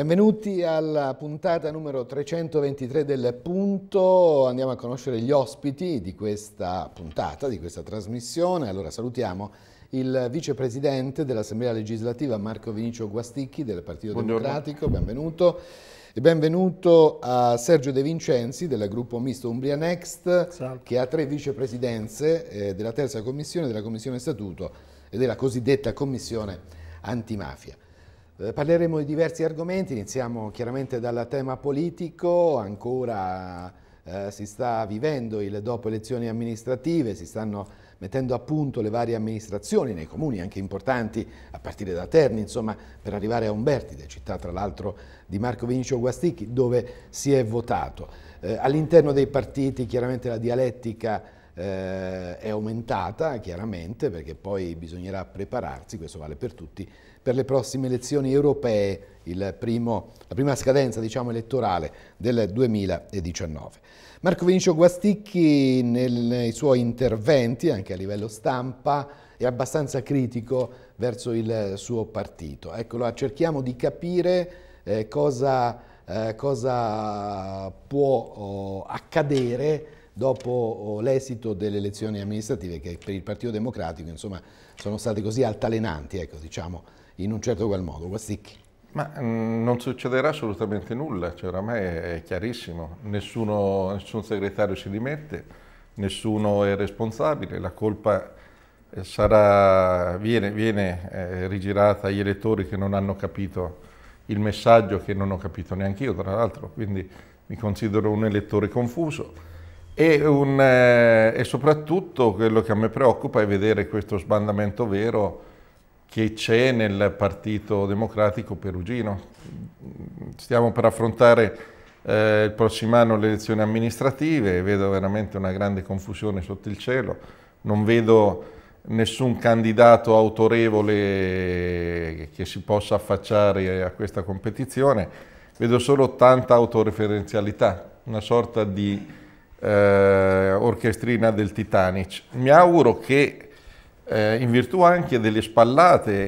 Benvenuti alla puntata numero 323 del Punto, andiamo a conoscere gli ospiti di questa puntata, di questa trasmissione. Allora salutiamo il vicepresidente dell'Assemblea legislativa Marco Vinicio Guasticchi del Partito Buongiorno. Democratico, benvenuto. E benvenuto a Sergio De Vincenzi del gruppo misto Umbria Next Salve. che ha tre vicepresidenze eh, della terza commissione, della commissione statuto e della cosiddetta commissione antimafia. Eh, parleremo di diversi argomenti, iniziamo chiaramente dal tema politico, ancora eh, si sta vivendo il dopo elezioni amministrative, si stanno mettendo a punto le varie amministrazioni nei comuni anche importanti, a partire da Terni, insomma, per arrivare a Umbertide, città tra l'altro di Marco Vinicio Guastichi, dove si è votato. Eh, All'interno dei partiti chiaramente la dialettica eh, è aumentata, chiaramente, perché poi bisognerà prepararsi, questo vale per tutti, per le prossime elezioni europee, primo, la prima scadenza diciamo, elettorale del 2019. Marco Vinicio Guasticchi nei suoi interventi, anche a livello stampa, è abbastanza critico verso il suo partito. Eccolo, cerchiamo di capire eh, cosa, eh, cosa, può oh, accadere dopo oh, l'esito delle elezioni amministrative che per il Partito Democratico insomma, sono state così altalenanti, ecco, diciamo, in un certo qual modo, Guasticchi. Ma mm, non succederà assolutamente nulla, cioè oramai è chiarissimo, Nessuno, nessun segretario si dimette, nessuno è responsabile, la colpa eh, sarà, viene, viene eh, rigirata agli elettori che non hanno capito il messaggio che non ho capito neanche io, tra l'altro, quindi mi considero un elettore confuso. E, un, eh, e, soprattutto quello che a me preoccupa è vedere questo sbandamento vero che c'è nel Partito Democratico Perugino. Stiamo per affrontare eh, il prossimo anno le elezioni amministrative e vedo veramente una grande confusione sotto il cielo. Non vedo nessun candidato autorevole che si possa affacciare a questa competizione, vedo solo tanta autoreferenzialità, una sorta di eh, orchestrina del Titanic. Mi auguro che eh, in virtù anche delle spallate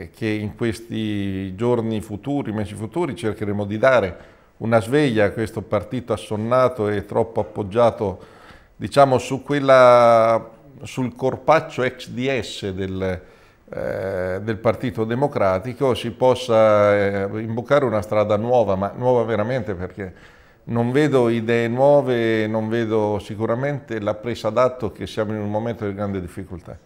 eh, che in questi giorni futuri, mesi futuri, cercheremo di dare una sveglia a questo partito assonnato e troppo appoggiato diciamo, su quella, sul corpaccio ex DS del, eh, del Partito Democratico si possa eh, imboccare una strada nuova, ma nuova veramente perché non vedo idee nuove, non vedo sicuramente la presa d'atto che siamo in un momento di grande difficoltà.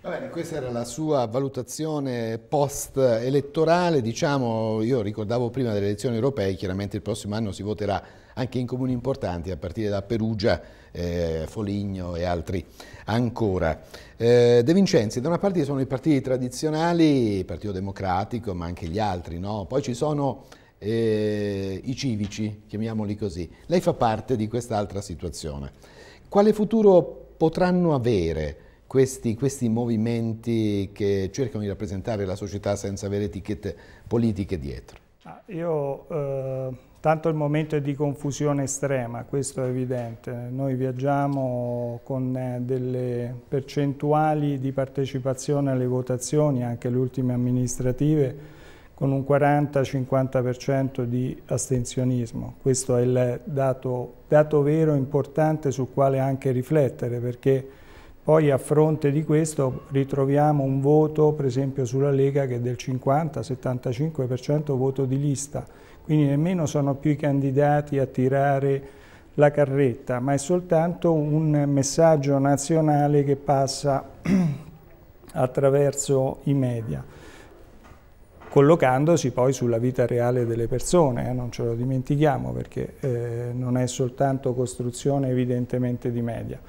Va bene, questa era la sua valutazione post-elettorale, diciamo, io ricordavo prima delle elezioni europee, chiaramente il prossimo anno si voterà anche in comuni importanti, a partire da Perugia, eh, Foligno e altri ancora. Eh, De Vincenzi, da una parte ci sono i partiti tradizionali, il Partito Democratico, ma anche gli altri, no? Poi ci sono eh, i civici, chiamiamoli così. Lei fa parte di quest'altra situazione. Quale futuro potranno avere? questi, questi, movimenti che cercano di rappresentare la società senza avere etichette politiche dietro? Ah, io, eh, tanto il momento è di confusione estrema, questo è evidente. Noi viaggiamo con eh, delle percentuali di partecipazione alle votazioni, anche le ultime amministrative, con un 40-50% di astensionismo. Questo è il dato, dato vero importante sul quale anche riflettere, perché poi a fronte di questo ritroviamo un voto, per esempio sulla Lega, che è del 50-75% voto di lista, quindi nemmeno sono più i candidati a tirare la carretta, ma è soltanto un messaggio nazionale che passa attraverso i media, collocandosi poi sulla vita reale delle persone, eh, non ce lo dimentichiamo perché eh, non è soltanto costruzione evidentemente di media.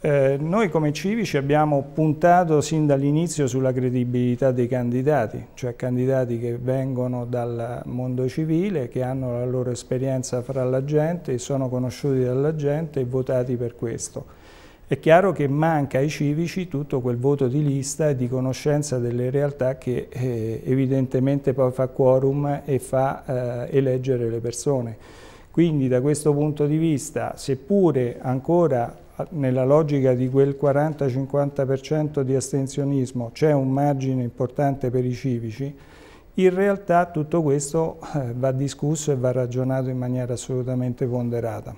Eh, noi come civici abbiamo puntato sin dall'inizio sulla credibilità dei candidati, cioè candidati che vengono dal mondo civile, che hanno la loro esperienza fra la gente, e sono conosciuti dalla gente e votati per questo. È chiaro che manca ai civici tutto quel voto di lista e di conoscenza delle realtà che eh, evidentemente poi fa quorum e fa eh, eleggere le persone. Quindi da questo punto di vista, seppure ancora nella logica di quel 40-50% di astensionismo c'è un margine importante per i civici, in realtà tutto questo eh, va discusso e va ragionato in maniera assolutamente ponderata,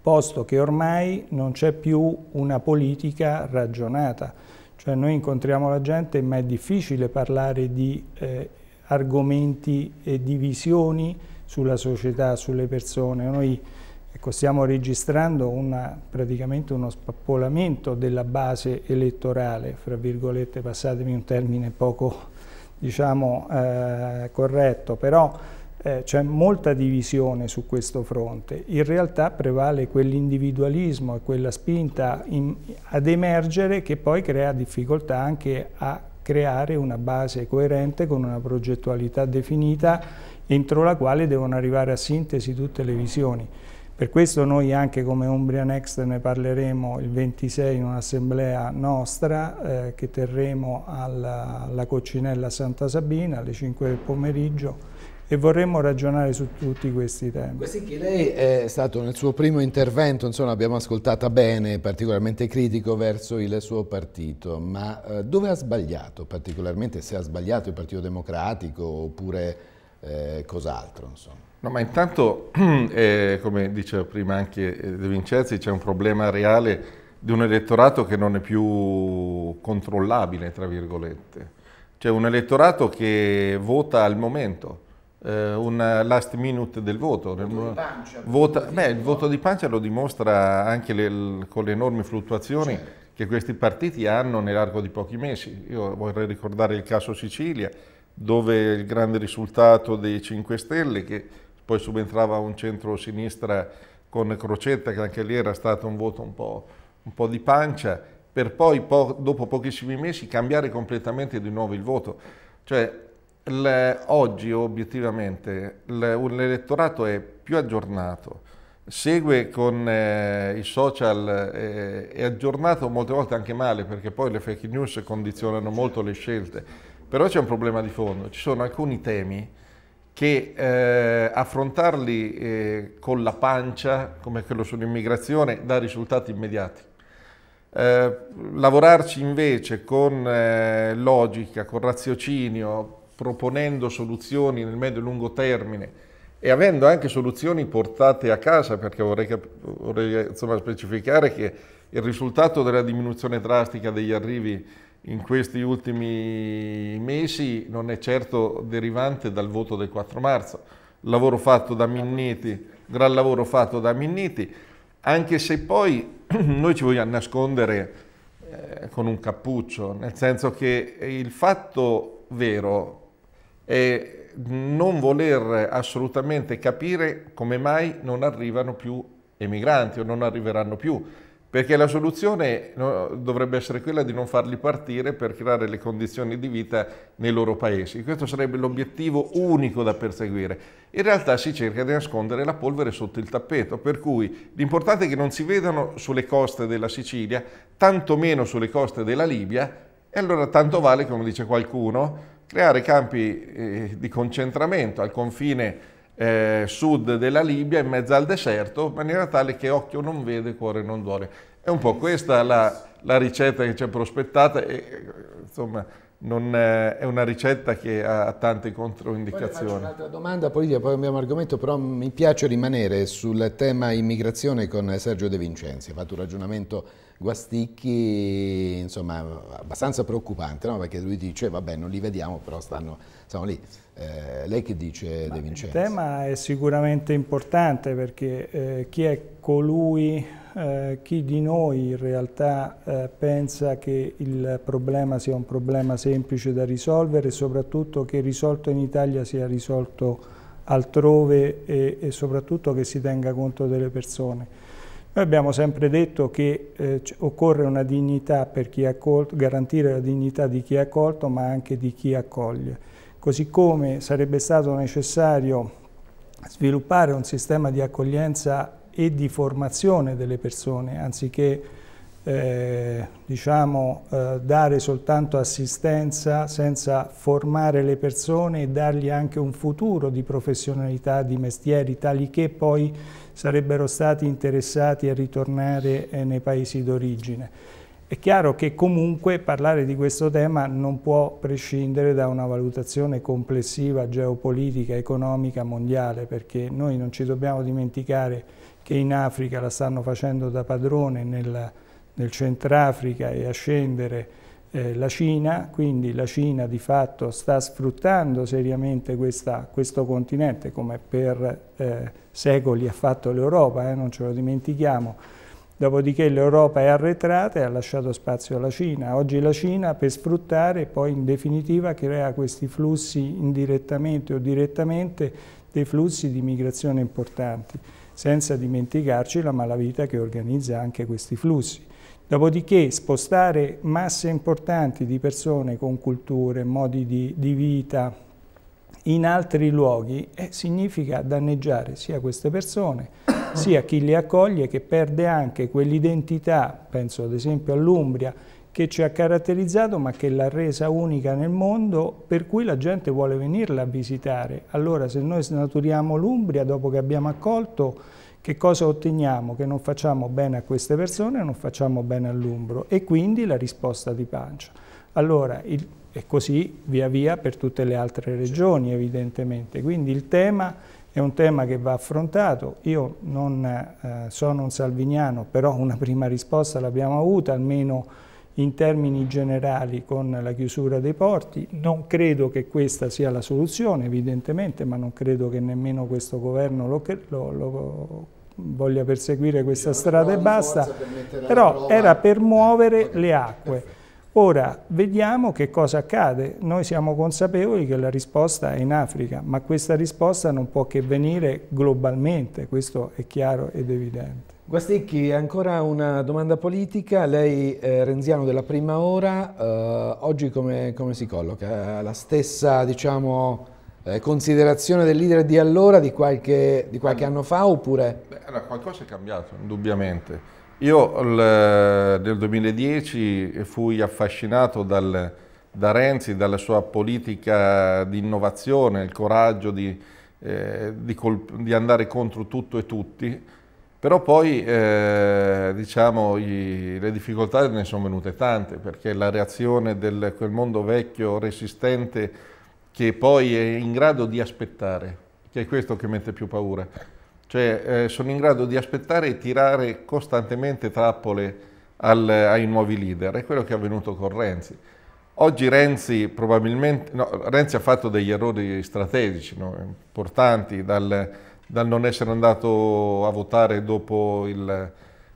posto che ormai non c'è più una politica ragionata, cioè noi incontriamo la gente ma è difficile parlare di eh, argomenti e di visioni sulla società, sulle persone. Noi, Ecco, stiamo registrando una, praticamente uno spappolamento della base elettorale, fra virgolette, passatemi un termine poco diciamo, eh, corretto, però eh, c'è molta divisione su questo fronte. In realtà prevale quell'individualismo e quella spinta in, ad emergere che poi crea difficoltà anche a creare una base coerente con una progettualità definita entro la quale devono arrivare a sintesi tutte le visioni. Per questo noi anche come Umbria Next ne parleremo il 26 in un'assemblea nostra eh, che terremo alla, alla Coccinella Santa Sabina alle 5 del pomeriggio e vorremmo ragionare su tutti questi temi. Sì, che lei è stato nel suo primo intervento, insomma abbiamo ascoltato bene, particolarmente critico verso il suo partito, ma eh, dove ha sbagliato particolarmente, se ha sbagliato il Partito Democratico oppure eh, cos'altro? Insomma. No, ma intanto, eh, come diceva prima anche eh, De Vincenzi, c'è un problema reale di un elettorato che non è più controllabile, tra virgolette. C'è un elettorato che vota al momento, eh, un last minute del voto. Nel, voto pancia, vota, beh, il voto di pancia lo dimostra anche le, con le enormi fluttuazioni certo. che questi partiti hanno nell'arco di pochi mesi. Io vorrei ricordare il caso Sicilia, dove il grande risultato dei 5 Stelle che poi subentrava un centro-sinistra con Crocetta, che anche lì era stato un voto un po', un po di pancia, per poi po dopo pochissimi mesi cambiare completamente di nuovo il voto. Cioè, le, oggi obiettivamente l'elettorato è più aggiornato, segue con eh, i social, eh, è aggiornato molte volte anche male perché poi le fake news condizionano molto le scelte, però c'è un problema di fondo, ci sono alcuni temi che eh, affrontarli eh, con la pancia, come quello sull'immigrazione, dà risultati immediati. Eh, lavorarci invece con eh, logica, con raziocinio, proponendo soluzioni nel medio e lungo termine e avendo anche soluzioni portate a casa, perché vorrei, vorrei insomma, specificare che il risultato della diminuzione drastica degli arrivi in questi ultimi mesi non è certo derivante dal voto del 4 marzo. Lavoro fatto da Minniti, gran lavoro fatto da Minniti, anche se poi noi ci vogliamo nascondere eh, con un cappuccio, nel senso che il fatto vero è non voler assolutamente capire come mai non arrivano più emigranti o non arriveranno più perché la soluzione dovrebbe essere quella di non farli partire per creare le condizioni di vita nei loro paesi. Questo sarebbe l'obiettivo unico da perseguire. In realtà si cerca di nascondere la polvere sotto il tappeto, per cui l'importante è che non si vedano sulle coste della Sicilia, tantomeno sulle coste della Libia, e allora tanto vale, come dice qualcuno, creare campi eh, di concentramento al confine eh, sud della Libia, in mezzo al deserto, in maniera tale che occhio non vede, cuore non duole. È un po' questa la, la ricetta che ci è prospettata e eh, insomma non eh, è una ricetta che ha tante controindicazioni. Poi un'altra domanda politica, poi abbiamo argomento, però mi piace rimanere sul tema immigrazione con Sergio De Vincenzi. Ha fatto un ragionamento Guasticchi, insomma, abbastanza preoccupante, no? perché lui dice, vabbè, non li vediamo, però stanno, stanno lì. Eh, lei che dice Ma De Vincenzi? Il tema è sicuramente importante perché eh, chi è colui eh, chi di noi in realtà eh, pensa che il problema sia un problema semplice da risolvere e soprattutto che risolto in Italia sia risolto altrove e, e soprattutto che si tenga conto delle persone. Noi abbiamo sempre detto che eh, occorre una dignità per chi è accolto, garantire la dignità di chi è accolto ma anche di chi accoglie. Così come sarebbe stato necessario sviluppare un sistema di accoglienza e di formazione delle persone, anziché eh, diciamo, eh, dare soltanto assistenza senza formare le persone e dargli anche un futuro di professionalità, di mestieri, tali che poi sarebbero stati interessati a ritornare eh, nei paesi d'origine. È chiaro che comunque parlare di questo tema non può prescindere da una valutazione complessiva geopolitica, economica, mondiale, perché noi non ci dobbiamo dimenticare che in Africa la stanno facendo da padrone nel, nel Centrafrica e a scendere eh, la Cina, quindi la Cina di fatto sta sfruttando seriamente questa, questo continente come per eh, secoli ha fatto l'Europa, eh, non ce lo dimentichiamo. Dopodiché l'Europa è arretrata e ha lasciato spazio alla Cina. Oggi la Cina per sfruttare poi in definitiva crea questi flussi indirettamente o direttamente dei flussi di migrazione importanti senza dimenticarci la malavita che organizza anche questi flussi. Dopodiché spostare masse importanti di persone con culture, modi di, di vita in altri luoghi eh, significa danneggiare sia queste persone sia chi le accoglie che perde anche quell'identità, penso ad esempio all'Umbria, che ci ha caratterizzato ma che l'ha resa unica nel mondo per cui la gente vuole venirla a visitare. Allora se noi snaturiamo l'Umbria dopo che abbiamo accolto che cosa otteniamo? Che non facciamo bene a queste persone, non facciamo bene all'umbro e quindi la risposta di pancia. Allora, il, e così via via per tutte le altre regioni evidentemente. Quindi il tema è un tema che va affrontato. Io non eh, sono un salviniano, però una prima risposta l'abbiamo avuta, almeno in termini generali con la chiusura dei porti. Non credo che questa sia la soluzione, evidentemente, ma non credo che nemmeno questo governo lo, lo, lo voglia perseguire questa strada e basta, però era per eh, muovere le acque. Ora vediamo che cosa accade. Noi siamo consapevoli che la risposta è in Africa, ma questa risposta non può che venire globalmente, questo è chiaro ed evidente. Guastecchi, ancora una domanda politica. Lei eh, renziano della prima ora, eh, oggi come, come, si colloca? Eh, la stessa diciamo, eh, considerazione del leader di allora, di qualche, di qualche anno fa, oppure? Beh, allora, qualcosa è cambiato, indubbiamente. Io l, nel 2010 fui affascinato dal, da Renzi, dalla sua politica di innovazione, il coraggio di, eh, di, di andare contro tutto e tutti, però poi eh, diciamo, i, le difficoltà ne sono venute tante, perché la reazione di quel mondo vecchio, resistente, che poi è in grado di aspettare, che è questo che mette più paura. Cioè eh, sono in grado di aspettare e tirare costantemente trappole al, ai nuovi leader, è quello che è avvenuto con Renzi. Oggi Renzi, no, Renzi ha fatto degli errori strategici no, importanti dal dal non essere andato a votare dopo, il,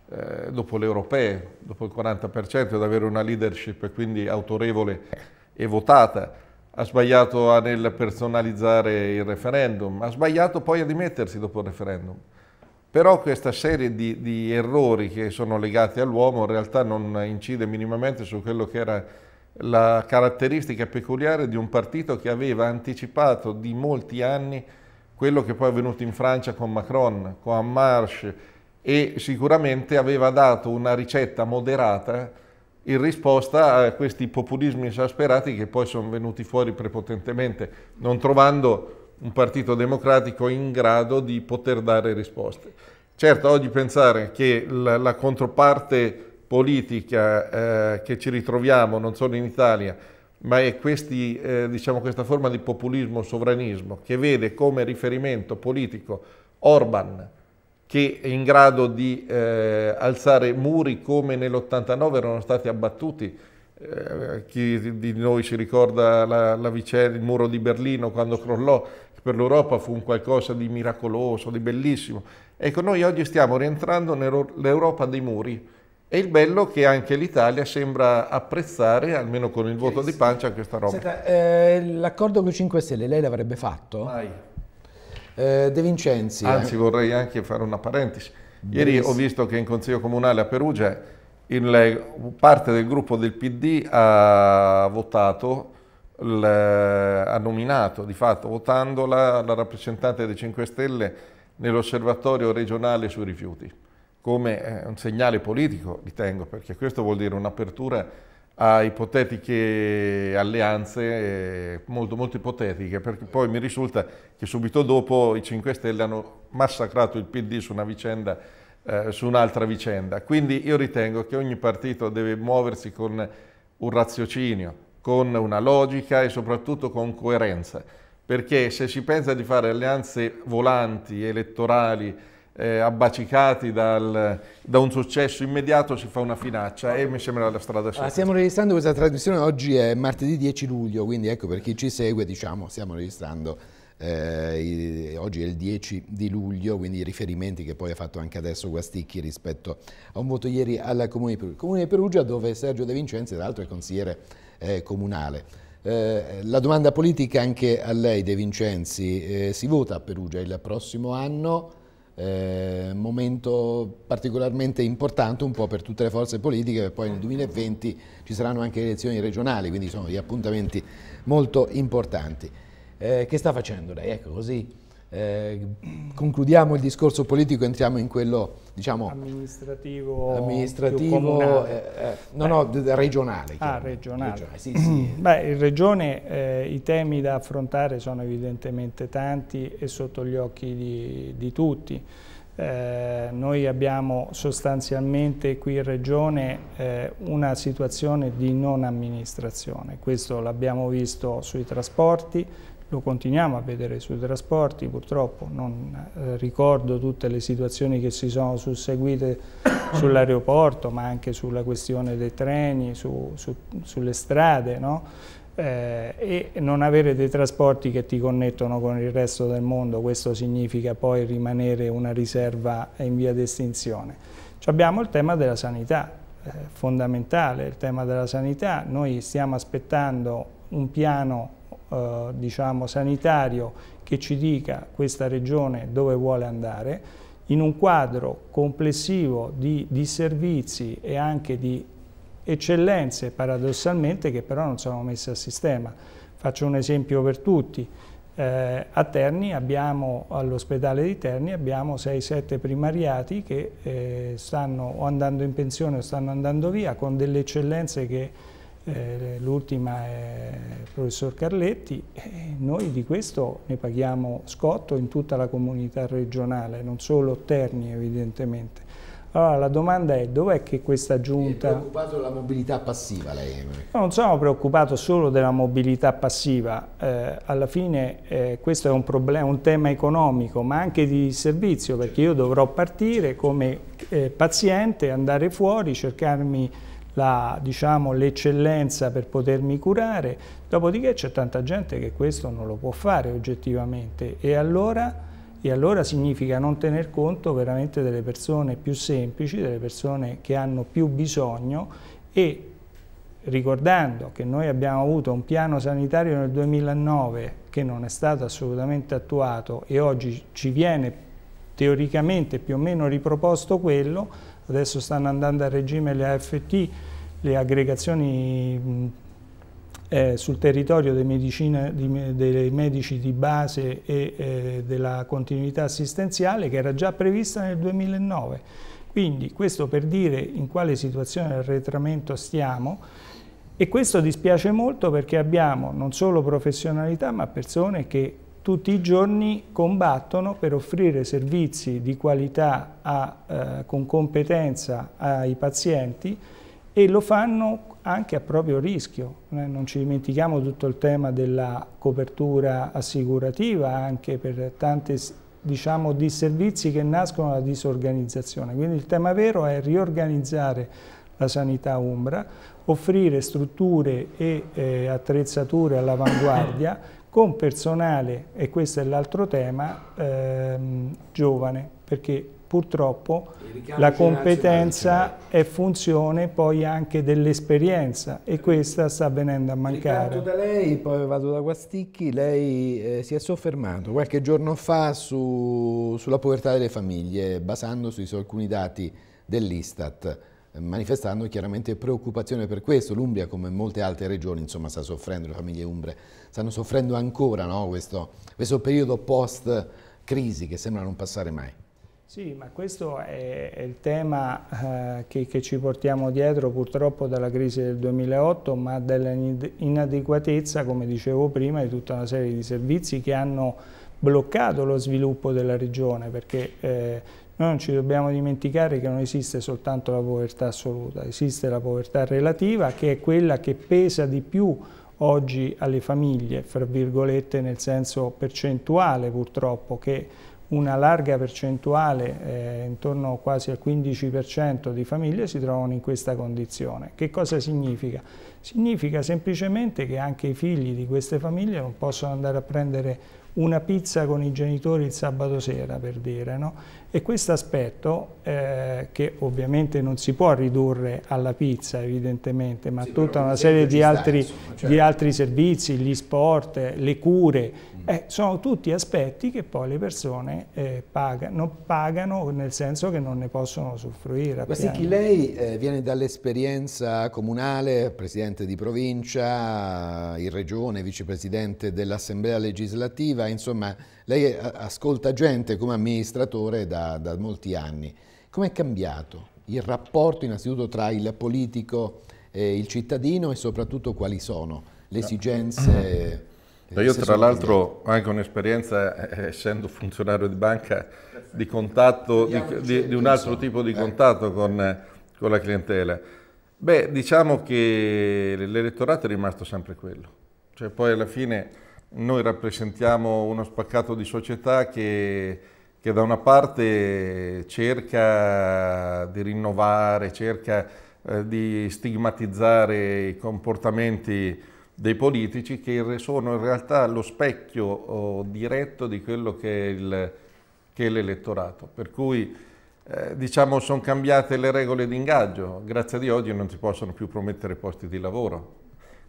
eh, dopo le europee, dopo il 40%, ad avere una leadership quindi autorevole e votata. Ha sbagliato nel personalizzare il referendum, ha sbagliato poi a dimettersi dopo il referendum. Però questa serie di, di errori che sono legati all'uomo in realtà non incide minimamente su quello che era la caratteristica peculiare di un partito che aveva anticipato di molti anni quello che poi è avvenuto in Francia con Macron, con Ammarche e sicuramente aveva dato una ricetta moderata in risposta a questi populismi esasperati che poi sono venuti fuori prepotentemente, non trovando un partito democratico in grado di poter dare risposte. Certo, oggi pensare che la, la controparte politica eh, che ci ritroviamo non solo in Italia, ma è questi, eh, diciamo, questa forma di populismo, sovranismo, che vede come riferimento politico Orban, che è in grado di eh, alzare muri come nell'89 erano stati abbattuti. Eh, chi di noi si ricorda la, la vicenda, il muro di Berlino quando crollò, che per l'Europa fu un qualcosa di miracoloso, di bellissimo. Ecco, noi oggi stiamo rientrando nell'Europa dei muri, e il bello che anche l'Italia sembra apprezzare, almeno con il voto di pancia, questa roba. Senta, eh, l'accordo con i 5 Stelle lei l'avrebbe fatto? Mai. Eh, de Vincenzi. Eh. Anzi, eh. vorrei anche fare una parentesi. Ieri ho visto che in Consiglio Comunale a Perugia il, parte del gruppo del PD ha votato, il, ha nominato, di fatto, votandola la rappresentante dei 5 Stelle nell'osservatorio regionale sui rifiuti come eh, un segnale politico, ritengo, perché questo vuol dire un'apertura a ipotetiche alleanze eh, molto, molto ipotetiche, perché poi mi risulta che subito dopo i 5 Stelle hanno massacrato il PD su una vicenda, eh, su un'altra vicenda. Quindi io ritengo che ogni partito deve muoversi con un raziocinio, con una logica e soprattutto con coerenza, perché se si pensa di fare alleanze volanti, elettorali, eh, abbacicati dal, da un successo immediato si fa una finaccia e mi sembra la strada scelta. Ah, stiamo registrando questa trasmissione oggi è martedì 10 luglio, quindi ecco per chi ci segue diciamo stiamo registrando eh, oggi è il 10 di luglio, quindi i riferimenti che poi ha fatto anche adesso Guasticchi rispetto a un voto ieri al Comune di Perugia, Comune di Perugia dove Sergio De Vincenzi tra l'altro è consigliere eh, comunale. Eh, la domanda politica anche a lei De Vincenzi, eh, si vota a Perugia il prossimo anno? eh, momento particolarmente importante un po' per tutte le forze politiche, perché poi nel 2020 ci saranno anche le elezioni regionali, quindi sono degli appuntamenti molto importanti. Eh, che sta facendo lei? Ecco così eh, concludiamo il discorso politico, entriamo in quello diciamo, amministrativo, amministrativo eh, eh, no, no, regionale. Ah, regionale. regionale sì, sì. Mm. Beh, in regione eh, i temi da affrontare sono evidentemente tanti e sotto gli occhi di, di tutti. Eh, noi abbiamo sostanzialmente qui in regione eh, una situazione di non amministrazione, questo l'abbiamo visto sui trasporti, lo continuiamo a vedere sui trasporti, purtroppo non eh, ricordo tutte le situazioni che si sono susseguite sull'aeroporto, ma anche sulla questione dei treni, su, su, sulle strade, no? eh, e non avere dei trasporti che ti connettono con il resto del mondo, questo significa poi rimanere una riserva in via di estinzione. abbiamo il tema della sanità, eh, fondamentale il tema della sanità, noi stiamo aspettando un piano eh, diciamo, sanitario che ci dica questa regione dove vuole andare, in un quadro complessivo di, di servizi e anche di eccellenze paradossalmente che però non sono messe a sistema. Faccio un esempio per tutti. Eh, a Terni abbiamo, all'ospedale di Terni abbiamo 6-7 primariati che eh, stanno o andando in pensione o stanno andando via con delle eccellenze che eh, l'ultima è il professor Carletti, e noi di questo ne paghiamo scotto in tutta la comunità regionale, non solo Terni evidentemente. Allora la domanda è dov'è che questa giunta... Sono preoccupato della mobilità passiva lei? non sono preoccupato solo della mobilità passiva, eh, alla fine eh, questo è un, problema, un, tema economico ma anche di servizio perché io dovrò partire come eh, paziente, andare fuori, cercarmi Diciamo, l'eccellenza diciamo, per potermi curare, dopodiché c'è tanta gente che questo non lo può fare oggettivamente e allora, e allora significa non tener conto veramente delle persone più semplici, delle persone che hanno più bisogno e ricordando che noi abbiamo avuto un piano sanitario nel 2009 che non è stato assolutamente attuato e oggi ci viene teoricamente più o meno riproposto quello, adesso stanno andando a regime le AFT, le aggregazioni eh, sul territorio dei, medicine, di, dei, medici di base e eh, della continuità assistenziale che era già prevista nel 2009. Quindi questo per dire in quale situazione di arretramento stiamo e questo dispiace molto perché abbiamo non solo professionalità ma persone che tutti i giorni combattono per offrire servizi di qualità a, eh, con competenza ai pazienti e lo fanno anche a proprio rischio. Noi eh, non ci dimentichiamo tutto il tema della copertura assicurativa anche per tanti diciamo, disservizi che nascono dalla disorganizzazione. Quindi il tema vero è riorganizzare la sanità umbra, offrire strutture e eh, attrezzature all'avanguardia con personale, e questo è l'altro tema, ehm, giovane, perché purtroppo la competenza è funzione poi anche dell'esperienza e questa sta venendo a mancare. Ricordo da lei, poi vado da Guasticchi, lei eh, si è soffermato qualche giorno fa su, sulla povertà delle famiglie basandosi su alcuni dati dell'Istat manifestando chiaramente preoccupazione per questo. L'Umbria, come molte altre regioni, insomma, sta soffrendo, le famiglie umbre stanno soffrendo ancora no? questo, questo periodo post-crisi che sembra non passare mai. Sì, ma questo è, il tema eh, che, che, ci portiamo dietro purtroppo dalla crisi del 2008, ma dell'inadeguatezza, come dicevo prima, di tutta una serie di servizi che hanno bloccato lo sviluppo della regione, perché eh, noi non ci dobbiamo dimenticare che non esiste soltanto la povertà assoluta, esiste la povertà relativa che è quella che pesa di più oggi alle famiglie, fra virgolette nel senso percentuale purtroppo, che una larga percentuale, eh, intorno quasi al 15% di famiglie si trovano in questa condizione. Che cosa significa? Significa semplicemente che anche i figli di queste famiglie non possono andare a prendere una pizza con i genitori il sabato sera, per dire. No? E questo aspetto, eh, che ovviamente non si può ridurre alla pizza, evidentemente, ma a sì, tutta una serie di altri, insomma, cioè... di altri servizi, gli sport, le cure, eh, sono tutti aspetti che poi le persone eh, pagano, non pagano nel senso che non ne possono soffrire. Ma sì, chi lei eh, viene dall'esperienza comunale, presidente di provincia, in regione, vicepresidente dell'assemblea legislativa, insomma lei ascolta gente come amministratore da, da molti anni. Come è cambiato il rapporto innanzitutto tra il politico e il cittadino e soprattutto quali sono le esigenze Beh, io tra l'altro ho anche un'esperienza, eh, essendo funzionario di banca, di contatto, di, di, di un altro tipo di eh. contatto con, con, la clientela. Beh, diciamo che l'elettorato è rimasto sempre quello. Cioè poi alla fine noi rappresentiamo uno spaccato di società che, che da una parte cerca di rinnovare, cerca eh, di stigmatizzare i comportamenti dei politici che sono in realtà lo specchio oh, diretto di quello che è l'elettorato. Per cui eh, diciamo sono cambiate le regole di ingaggio, grazie a Dio oggi non si possono più promettere posti di lavoro,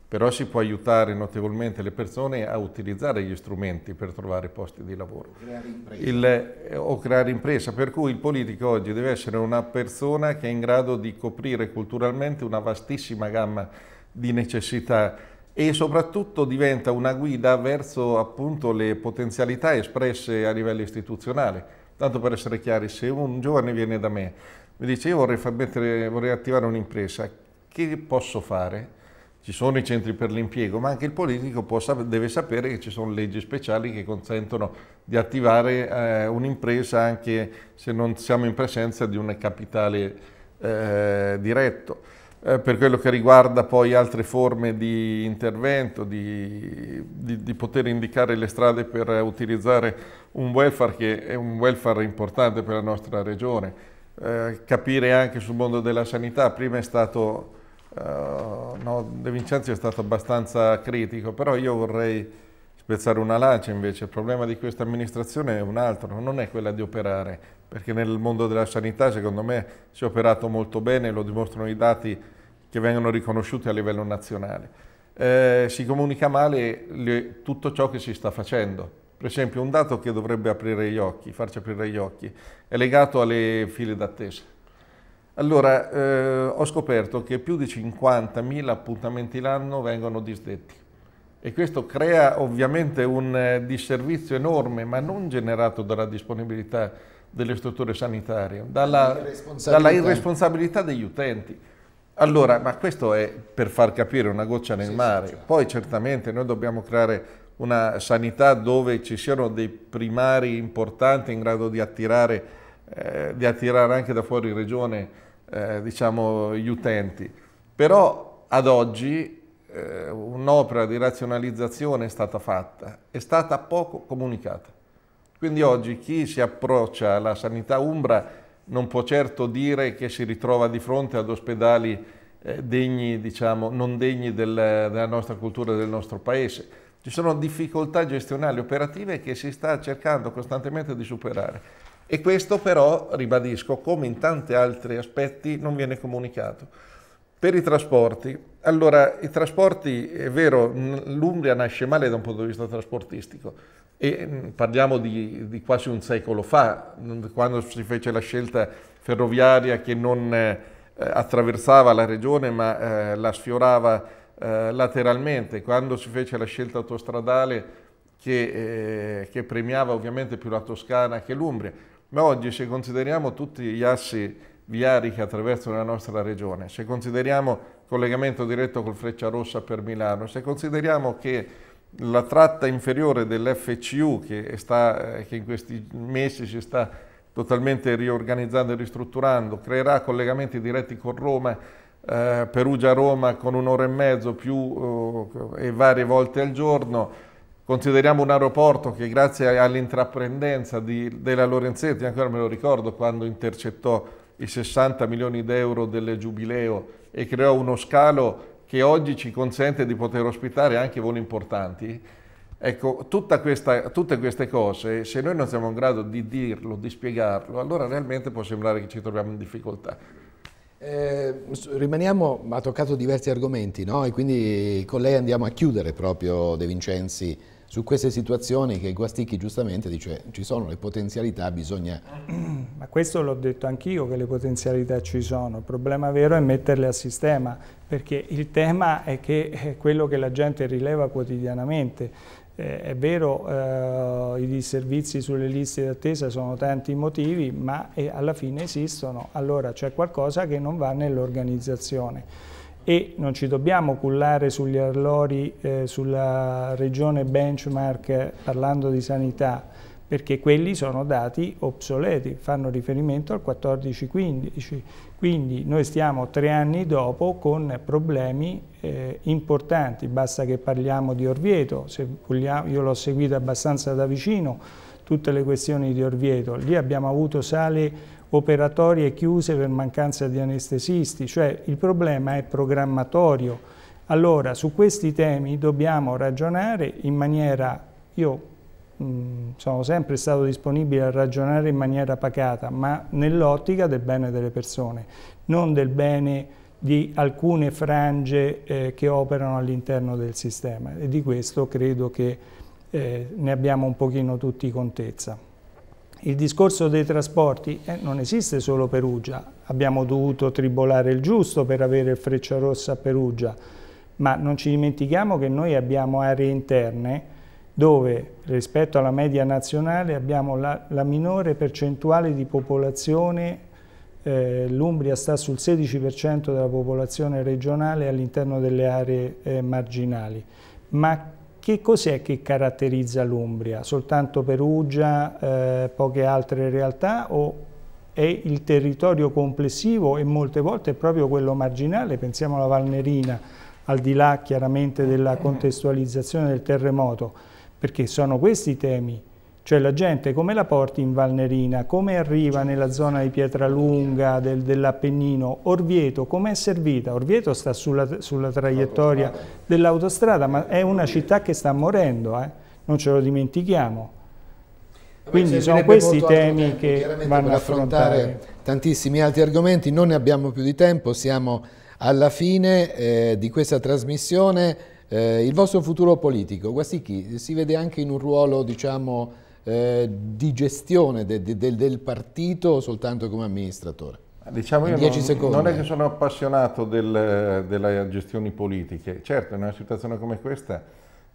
però si può aiutare notevolmente le persone a utilizzare gli strumenti per trovare posti di lavoro creare il, eh, o creare impresa, per cui il politico oggi deve essere una persona che è in grado di coprire culturalmente una vastissima gamma di necessità e soprattutto diventa una guida verso appunto le potenzialità espresse a livello istituzionale. Tanto per essere chiari, se un giovane viene da me, mi dice io vorrei, mettere, vorrei attivare un'impresa, che posso fare? Ci sono i centri per l'impiego, ma anche il politico può, deve sapere che ci sono leggi speciali che consentono di attivare eh, un'impresa anche se non siamo in presenza di un capitale eh, diretto. Eh, per quello che riguarda poi altre forme di intervento, di, di, di, poter indicare le strade per utilizzare un welfare che è un welfare importante per la nostra regione, eh, capire anche sul mondo della sanità, prima è stato, eh, no, De Vincenzi è stato abbastanza critico, però io vorrei spezzare una lancia invece, il problema di questa amministrazione è un altro, non è quella di operare, perché nel mondo della sanità secondo me si è operato molto bene, lo dimostrano i dati che vengono riconosciuti a livello nazionale. Eh, si comunica male le, tutto ciò che si sta facendo. Per esempio un dato che dovrebbe aprire gli occhi, farci aprire gli occhi, è legato alle file d'attesa. Allora, eh, ho scoperto che più di 50.000 appuntamenti l'anno vengono disdetti e questo crea ovviamente un eh, disservizio enorme, ma non generato dalla disponibilità delle strutture sanitarie, dalla, dalla irresponsabilità degli utenti. Allora, ma questo è per far capire una goccia nel sì, mare. Sì, certo. Poi certamente noi dobbiamo creare una sanità dove ci siano dei primari importanti in grado di attirare, eh, di attirare anche da fuori regione eh, diciamo, gli utenti. Però ad oggi eh, un'opera di razionalizzazione è stata fatta, è stata poco comunicata. Quindi oggi chi si approccia alla sanità umbra non può certo dire che si ritrova di fronte ad ospedali eh, degni, diciamo, non degni del, della nostra cultura e del nostro paese. Ci sono difficoltà gestionali operative che si sta cercando costantemente di superare. E questo però, ribadisco, come in tanti altri aspetti, non viene comunicato. Per i trasporti, allora i trasporti, è vero, l'Umbria nasce male da un punto di vista trasportistico e parliamo di, di quasi un secolo fa, quando si fece la scelta ferroviaria che non eh, attraversava la regione ma eh, la sfiorava eh, lateralmente, quando si fece la scelta autostradale che, eh, che premiava ovviamente più la Toscana che l'Umbria, ma oggi se consideriamo tutti gli assi viari attraverso la nostra regione, se consideriamo collegamento diretto col Freccia Rossa per Milano, se consideriamo che la tratta inferiore dell'FCU che, sta, eh, che in questi mesi si sta totalmente riorganizzando e ristrutturando, creerà collegamenti diretti con Roma, eh, Perugia-Roma con un'ora e mezzo più eh, e varie volte al giorno. Consideriamo un aeroporto che grazie all'intraprendenza della Lorenzetti, ancora me lo ricordo quando intercettò i 60 milioni d'euro del giubileo e creò uno scalo che oggi ci consente di poter ospitare anche voli importanti, Ecco, questa, tutte queste cose, se noi non siamo in grado di dirlo, di spiegarlo, allora realmente può sembrare che ci troviamo in difficoltà. Eh, rimaniamo, ha toccato diversi argomenti, no? E quindi con lei andiamo a chiudere proprio De Vincenzi su queste situazioni che Guastichi giustamente dice ci sono le potenzialità, bisogna... Ma questo l'ho detto anch'io che le potenzialità ci sono, il problema vero è metterle a sistema, perché il tema è che è quello che la gente rileva quotidianamente. Eh, è vero, eh, i disservizi sulle liste d'attesa sono tanti motivi, ma eh, alla fine esistono, allora c'è qualcosa che non va nell'organizzazione e non ci dobbiamo cullare sugli allori eh, sulla regione benchmark eh, parlando di sanità perché quelli sono dati obsoleti, fanno riferimento al 14-15, quindi noi stiamo tre anni dopo con problemi eh, importanti, basta che parliamo di Orvieto, vogliamo, io l'ho seguito abbastanza da vicino, tutte le questioni di Orvieto, lì abbiamo avuto sale operatorie chiuse per mancanza di anestesisti, cioè il problema è programmatorio. Allora su questi temi dobbiamo ragionare in maniera, io mh, mm, sono sempre stato disponibile a ragionare in maniera pacata, ma nell'ottica del bene delle persone, non del bene di alcune frange eh, che operano all'interno del sistema e di questo credo che eh, ne abbiamo un pochino tutti contezza il discorso dei trasporti eh, non esiste solo Perugia, abbiamo dovuto tribolare il giusto per avere il Freccia Rossa a Perugia, ma non ci dimentichiamo che noi abbiamo aree interne dove rispetto alla media nazionale abbiamo la, la minore percentuale di popolazione eh, l'Umbria sta sul 16% della popolazione regionale all'interno delle aree eh, marginali, ma che cos'è che caratterizza l'Umbria? Soltanto Perugia, eh, poche altre realtà o è il territorio complessivo e molte volte è proprio quello marginale, pensiamo alla Valnerina, al di là chiaramente della contestualizzazione del terremoto, perché sono questi i temi cioè la gente come la porti in Valnerina, come arriva nella zona di Pietralunga, del, dell'Appennino, Orvieto, come è servita? Orvieto sta sulla, sulla traiettoria dell'autostrada, ma è una città che sta morendo, eh? non ce lo dimentichiamo. Quindi sono questi i temi che vanno affrontare tantissimi altri argomenti, non ne abbiamo più di tempo, siamo alla fine eh, di questa trasmissione. Eh, il vostro futuro politico, Guasicchi si vede anche in un ruolo, diciamo, eh, di gestione de, de, de, del partito soltanto come amministratore? Diciamo io non, non, è che sono appassionato del, delle gestioni politiche, certo in una situazione come questa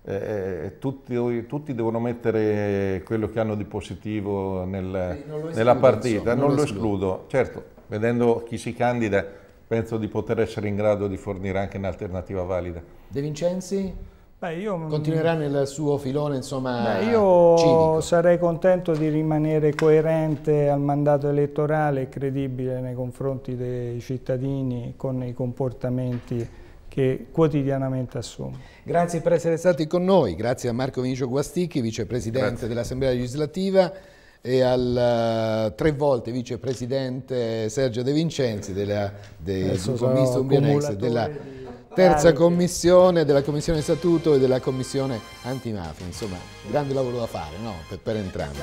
eh, eh tutti, tutti, devono mettere quello che hanno di positivo nel, escludo, nella partita, non, non, lo escludo, certo vedendo chi si candida penso di poter essere in grado di fornire anche un'alternativa valida. De Vincenzi? Beh, io, Continuerà nel suo filone insomma, beh, Io civico. sarei contento di rimanere coerente al mandato elettorale e credibile nei confronti dei cittadini con i comportamenti che quotidianamente assumo Grazie per essere stati con noi, grazie a Marco Vinicio Guastichi vicepresidente dell'Assemblea legislativa e al eh, tre volte vicepresidente Sergio De Vincenzi della, del gruppo misto Umbionex della terza commissione della commissione statuto e della commissione antimafia, insomma grande lavoro da fare no? per, per, entrambi.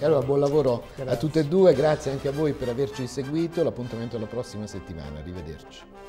E allora buon lavoro grazie. a tutte e due, grazie anche a voi per averci seguito, l'appuntamento alla prossima settimana, arrivederci.